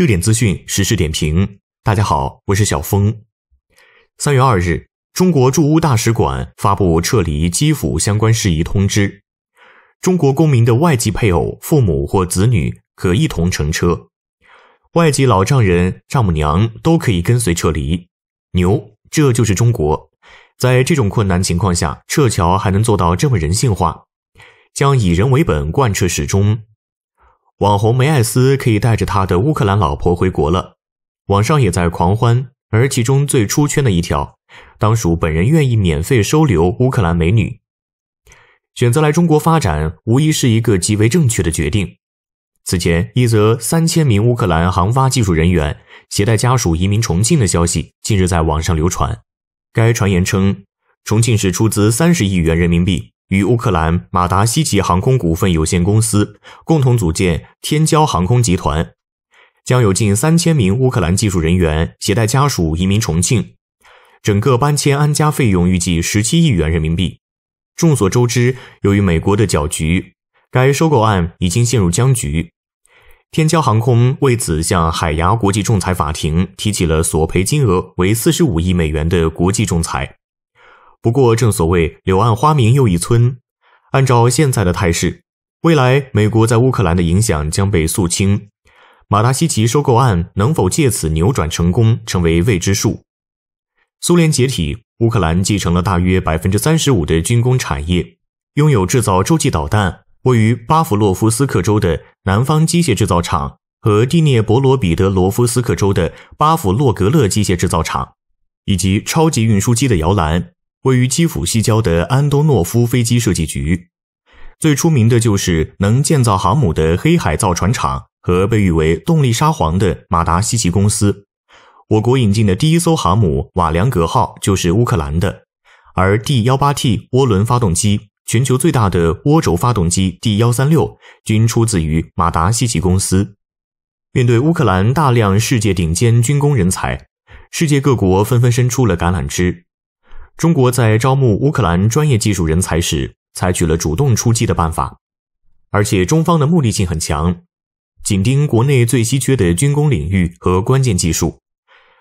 热点资讯，实时点评。大家好，我是小峰。三月二日，中国驻乌大使馆发布撤离基辅相关事宜通知：中国公民的外籍配偶、父母或子女可一同乘车，外籍老丈人、丈母娘都可以跟随撤离。牛，这就是中国。在这种困难情况下，撤侨还能做到这么人性化，将以人为本贯彻始终。网红梅艾斯可以带着他的乌克兰老婆回国了，网上也在狂欢，而其中最出圈的一条，当属本人愿意免费收留乌克兰美女，选择来中国发展，无疑是一个极为正确的决定。此前，一则三千名乌克兰航发技术人员携带家属移民重庆的消息近日在网上流传，该传言称，重庆市出资三十亿元人民币。与乌克兰马达西奇航空股份有限公司共同组建天骄航空集团，将有近三千名乌克兰技术人员携带家属移民重庆。整个搬迁安家费用预计十七亿元人民币。众所周知，由于美国的搅局，该收购案已经陷入僵局。天骄航空为此向海牙国际仲裁法庭提起了索赔，金额为四十五亿美元的国际仲裁。不过，正所谓“柳暗花明又一村”。按照现在的态势，未来美国在乌克兰的影响将被肃清。马达西奇收购案能否借此扭转成功，成为未知数。苏联解体，乌克兰继承了大约百分之三十五的军工产业，拥有制造洲际导弹、位于巴甫洛夫斯克州的南方机械制造厂和第聂伯罗彼得罗夫斯克州的巴甫洛格勒机械制造厂，以及超级运输机的摇篮。位于基辅西郊的安东诺夫飞机设计局，最出名的就是能建造航母的黑海造船厂和被誉为“动力沙皇”的马达西奇公司。我国引进的第一艘航母瓦良格号就是乌克兰的，而 D 幺八 T 涡轮发动机、全球最大的涡轴发动机 D 幺三六均出自于马达西奇公司。面对乌克兰大量世界顶尖军工人才，世界各国纷纷伸出了橄榄枝。中国在招募乌克兰专业技术人才时，采取了主动出击的办法，而且中方的目的性很强，紧盯国内最稀缺的军工领域和关键技术。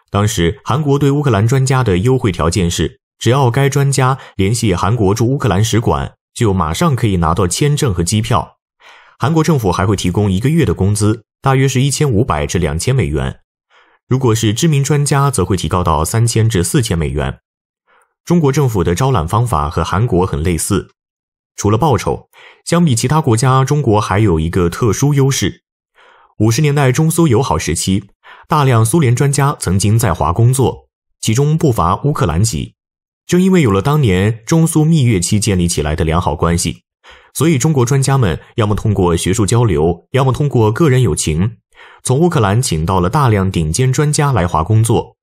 当时，韩国对乌克兰专家的优惠条件是，只要该专家联系韩国驻乌克兰使馆，就马上可以拿到签证和机票。韩国政府还会提供一个月的工资，大约是一千五百至两千美元。如果是知名专家，则会提高到三千至四千美元。中国政府的招揽方法和韩国很类似，除了报酬，相比其他国家，中国还有一个特殊优势。五十年代中苏友好时期，大量苏联专家曾经在华工作，其中不乏乌克兰籍。正因为有了当年中苏蜜月期建立起来的良好关系，所以中国专家们要么通过学术交流，要么通过个人友情，从乌克兰请到了大量顶尖专家来华工作。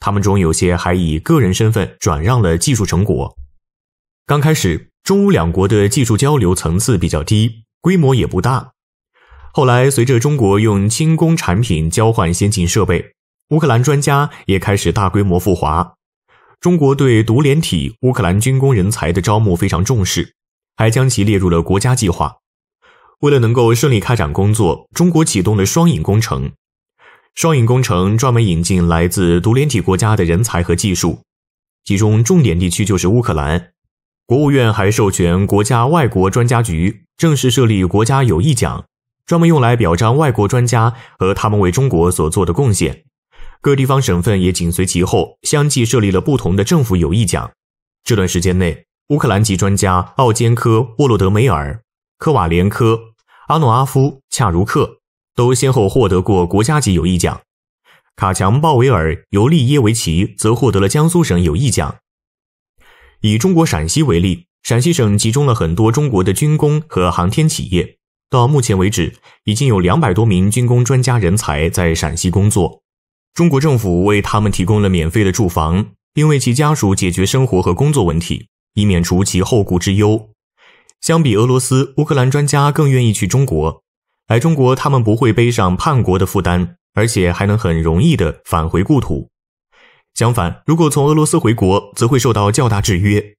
他们中有些还以个人身份转让了技术成果。刚开始，中乌两国的技术交流层次比较低，规模也不大。后来，随着中国用轻工产品交换先进设备，乌克兰专家也开始大规模赴华。中国对独联体乌克兰军工人才的招募非常重视，还将其列入了国家计划。为了能够顺利开展工作，中国启动了“双引工程”。“双引工程”专门引进来自独联体国家的人才和技术，其中重点地区就是乌克兰。国务院还授权国家外国专家局正式设立国家友谊奖，专门用来表彰外国专家和他们为中国所做的贡献。各地方省份也紧随其后，相继设立了不同的政府友谊奖。这段时间内，乌克兰籍专家奥坚科、沃洛德梅尔、科瓦连科、阿诺阿夫、恰如克。都先后获得过国家级友谊奖，卡强鲍维尔尤利耶维奇则获得了江苏省友谊奖。以中国陕西为例，陕西省集中了很多中国的军工和航天企业。到目前为止，已经有两百多名军工专家人才在陕西工作。中国政府为他们提供了免费的住房，并为其家属解决生活和工作问题，以免除其后顾之忧。相比俄罗斯、乌克兰专家更愿意去中国。来中国，他们不会背上叛国的负担，而且还能很容易的返回故土。相反，如果从俄罗斯回国，则会受到较大制约。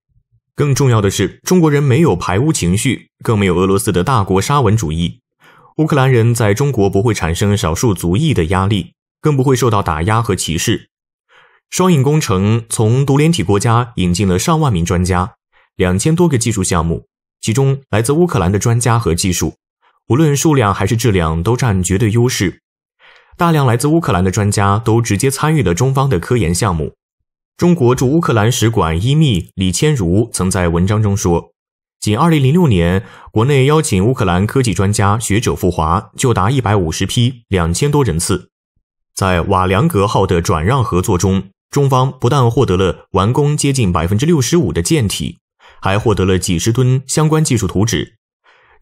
更重要的是，中国人没有排污情绪，更没有俄罗斯的大国沙文主义。乌克兰人在中国不会产生少数族裔的压力，更不会受到打压和歧视。双引工程从独联体国家引进了上万名专家、两千多个技术项目，其中来自乌克兰的专家和技术。无论数量还是质量，都占绝对优势。大量来自乌克兰的专家都直接参与了中方的科研项目。中国驻乌克兰使馆一秘李千如曾在文章中说：“仅2006年，国内邀请乌克兰科技专家学者赴华就达150批，2000多人次。”在瓦良格号的转让合作中，中方不但获得了完工接近65%的舰体，还获得了几十吨相关技术图纸。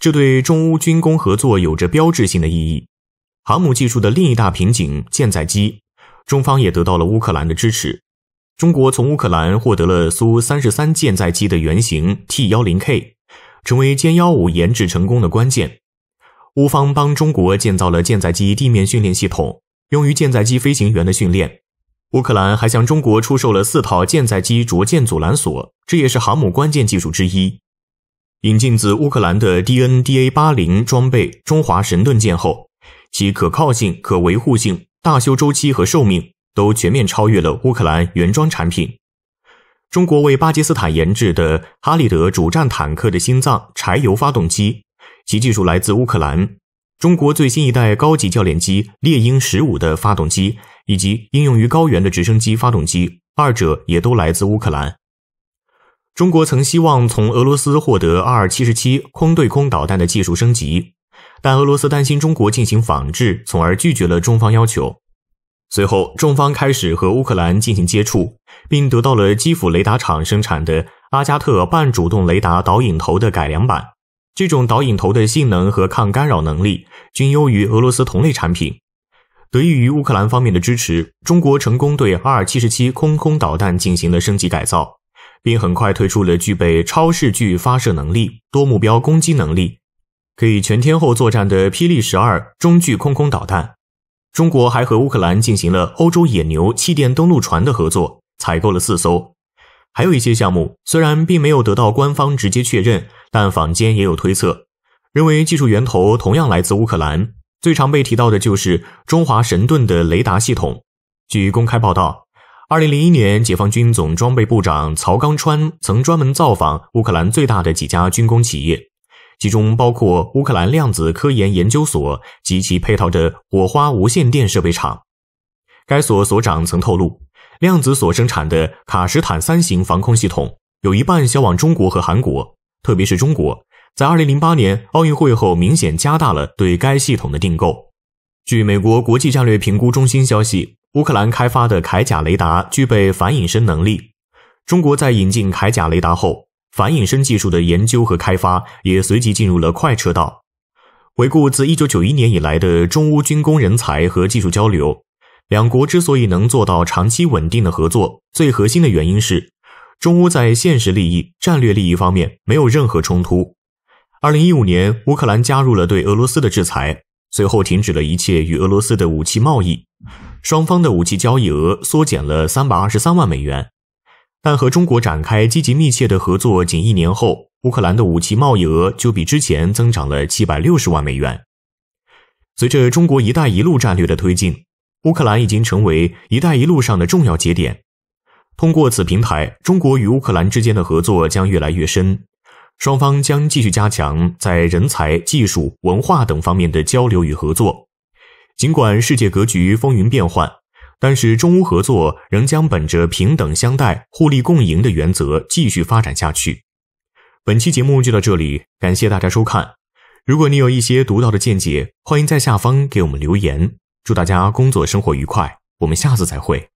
这对中乌军工合作有着标志性的意义。航母技术的另一大瓶颈，舰载机，中方也得到了乌克兰的支持。中国从乌克兰获得了苏三十三舰载机的原型 T 幺零 K，成为歼幺五研制成功的关键。乌方帮中国建造了舰载机地面训练系统，用于舰载机飞行员的训练。乌克兰还向中国出售了四套舰载机着舰阻拦索，这也是航母关键技术之一。引进自乌克兰的 D N D A 八零装备中华神盾舰后，其可靠性、可维护性、大修周期和寿命都全面超越了乌克兰原装产品。中国为巴基斯坦研制的哈利德主战坦克的心脏柴油发动机，其技术来自乌克兰。中国最新一代高级教练机猎鹰十五的发动机，以及应用于高原的直升机发动机，二者也都来自乌克兰。中国曾希望从俄罗斯获得 R-77 空对空导弹的技术升级，但俄罗斯担心中国进行仿制，从而拒绝了中方要求。随后，中方开始和乌克兰进行接触，并得到了基辅雷达厂生产的阿加特半主动雷达导引头的改良版。这种导引头的性能和抗干扰能力均优于俄罗斯同类产品。得益于乌克兰方面的支持，中国成功对 R-77 空空导弹进行了升级改造。并很快推出了具备超视距发射能力、多目标攻击能力，可以全天候作战的霹雳十二中距空空导弹。中国还和乌克兰进行了欧洲野牛气垫登陆船的合作，采购了四艘。还有一些项目虽然并没有得到官方直接确认，但坊间也有推测，认为技术源头同样来自乌克兰。最常被提到的就是中华神盾的雷达系统。据公开报道。二零零一年，解放军总装备部长曹刚川曾专门造访乌克兰最大的几家军工企业，其中包括乌克兰量子科研研究所及其配套的火花无线电设备厂。该所所长曾透露，量子所生产的卡什坦三型防空系统有一半销往中国和韩国，特别是中国，在二零零八年奥运会后明显加大了对该系统的订购。据美国国际战略评估中心消息。乌克兰开发的铠甲雷达具备反隐身能力。中国在引进铠甲雷达后，反隐身技术的研究和开发也随即进入了快车道。回顾自1991年以来的中乌军工人才和技术交流，两国之所以能做到长期稳定的合作，最核心的原因是，中乌在现实利益、战略利益方面没有任何冲突。2015年，乌克兰加入了对俄罗斯的制裁，随后停止了一切与俄罗斯的武器贸易。双方的武器交易额缩减了三百二十三万美元，但和中国展开积极密切的合作仅一年后，乌克兰的武器贸易额就比之前增长了七百六十万美元。随着中国“一带一路”战略的推进，乌克兰已经成为“一带一路”上的重要节点。通过此平台，中国与乌克兰之间的合作将越来越深，双方将继续加强在人才、技术、文化等方面的交流与合作。尽管世界格局风云变幻，但是中乌合作仍将本着平等相待、互利共赢的原则继续发展下去。本期节目就到这里，感谢大家收看。如果你有一些独到的见解，欢迎在下方给我们留言。祝大家工作生活愉快，我们下次再会。